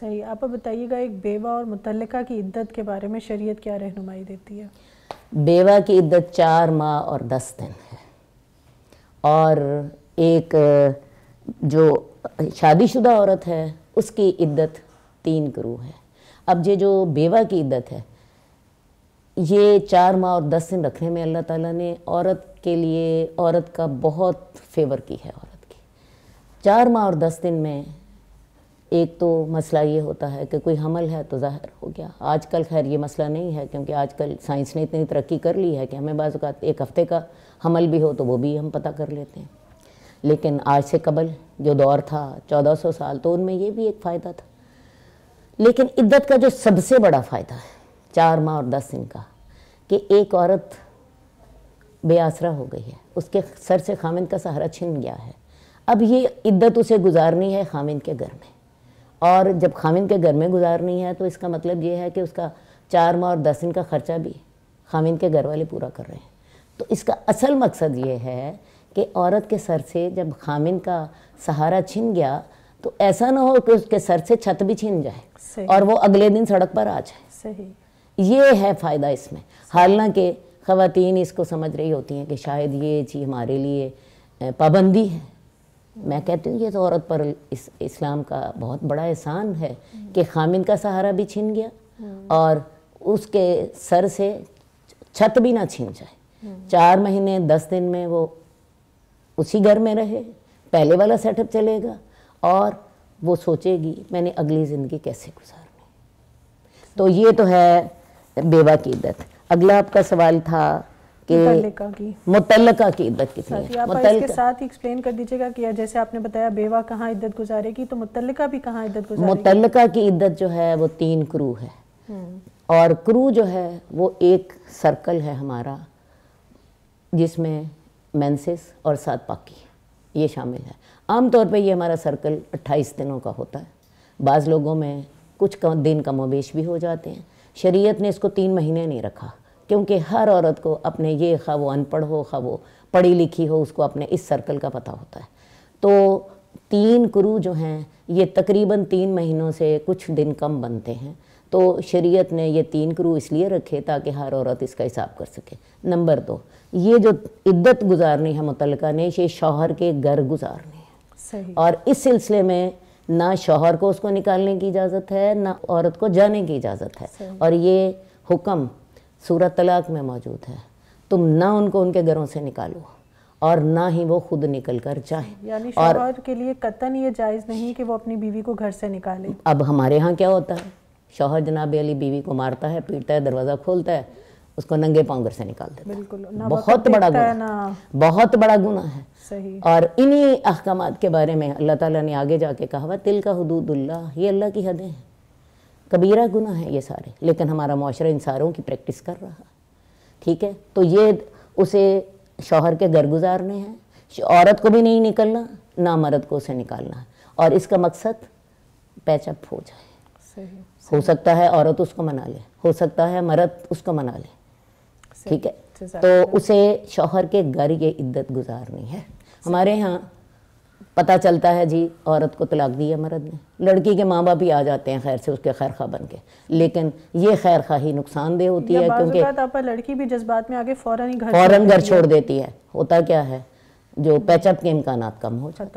सही आप बताइएगा एक बेवा और मुतलका की इद्दत के बारे में शरीयत क्या रहनुमाई देती है बेवा की इद्दत चार माह और दस दिन है और एक जो शादीशुदा औरत है उसकी इद्दत तीन करू है अब ये जो बेवा की इद्दत है ये चार माह और दस दिन रखने में अल्लाह ताला ने औरत के लिए औरत का बहुत फेवर की है औरत की चार माह और दस दिन में एक तो मसला ये होता है कि कोई हमल है तो ज़ाहिर हो गया आजकल खैर ये मसला नहीं है क्योंकि आजकल साइंस ने इतनी तरक्की कर ली है कि हमें बाज़ात एक हफ़्ते का हमल भी हो तो वो भी हम पता कर लेते हैं लेकिन आज से कबल जो दौर था 1400 साल तो उनमें ये भी एक फ़ायदा था लेकिन इद्दत का जो सबसे बड़ा फ़ायदा है चार माह और दस दिन का कि एक औरत बेआसरा हो गई है उसके सर से खामिन का सहारा छिन गया है अब ये इद्दत उसे गुजारनी है खामिन के घर में और जब खामिन के घर में गुजारनी है तो इसका मतलब ये है कि उसका चार माह और दस दिन का ख़र्चा भी खामिन के घर वाले पूरा कर रहे हैं तो इसका असल मकसद ये है कि औरत के सर से जब खामिन का सहारा छिन गया तो ऐसा ना हो कि उसके सर से छत भी छिन जाए और वो अगले दिन सड़क पर आ जाए सही ये है फ़ायदा इसमें हालांकि ख़वातीन इसको समझ रही होती हैं कि शायद ये चीज़ हमारे लिए पाबंदी है मैं कहती हूँ ये तो औरत पर इस इस्लाम का बहुत बड़ा एहसान है कि खामिन का सहारा भी छीन गया और उसके सर से छत भी ना छीन जाए चार महीने दस दिन में वो उसी घर में रहे पहले वाला सेटअप चलेगा और वो सोचेगी मैंने अगली ज़िंदगी कैसे गुजारनी तो ये तो है बेवा की दत्त अगला आपका सवाल था मुतलका की इद्दत कितनी है साथ ही एक्सप्लेन कर दीजिएगा कि जैसे आपने बताया बेवा कहाँ इद्दत गुजारेगी तो मुतलका भी कहाँ इद्दत गुजारेगी मुतलका की इद्दत जो है वो तीन क्रू है हम्म। और क्रू जो है वो एक सर्कल है हमारा जिसमें मैंसिस और सात पाकी ये शामिल है आमतौर पर ये हमारा सर्कल 28 दिनों का होता है बाज़ लोगों में कुछ दिन कमोबेश भी हो जाते हैं शरीयत ने इसको तीन महीने नहीं रखा क्योंकि हर औरत को अपने ये खा वो अनपढ़ हो खा वो पढ़ी लिखी हो उसको अपने इस सर्कल का पता होता है तो तीन क्रू जो हैं ये तकरीबन तीन महीनों से कुछ दिन कम बनते हैं तो शरीयत ने ये तीन क्रू इसलिए रखे ताकि हर औरत इसका हिसाब कर सके नंबर दो ये जो इद्दत गुजारनी है मुतलका ने ये शौहर के घर गुजारनी है और इस सिलसिले में ना शौहर को उसको निकालने की इजाज़त है ना औरत को जाने की इजाज़त है और ये हुक्म सूरत तलाक में मौजूद है तुम ना उनको उनके घरों से निकालो और ना ही वो खुद निकल कर जाए और के लिए कतन ये जायज़ नहीं कि वो अपनी बीवी को घर से निकाले अब हमारे यहाँ क्या होता है शोहर जनाब अली बीवी को मारता है पीटता है दरवाज़ा खोलता है उसको नंगे पाँव घर से निकाल देता बिल्कुल बहुत बड़ा गुना बहुत बड़ा गुना है सही। और इन्हीं अहकाम के बारे में अल्लाह ताला ने आगे जाके कहा तिल का हदूदुल्ला ये अल्लाह की हदें हैं कबीरा गुना है ये सारे लेकिन हमारा माशरा इन सारों की प्रैक्टिस कर रहा है ठीक है तो ये उसे शौहर के घर गुजारने हैं औरत को भी नहीं निकलना ना मर्द को उसे निकालना है और इसका मकसद पैचअप हो जाए सही, सही। हो सकता है औरत उसको मना ले हो सकता है मर्द उसको मना ले ठीक है तो उसे शौहर के घर ये इद्दत गुजारनी है हमारे यहाँ पता चलता है जी औरत को तलाक दी है मर्द ने लड़की के माँ बाप भी आ जाते हैं खैर से उसके खैर खा बन के लेकिन ये खैर खा ही नुकसानदेह होती है क्योंकि लड़की भी जज्बात में आगे फ़ौरन घर फ़ौरन घर छोड़ देती है होता क्या है जो पैचअप के इम्कान कम हो जाते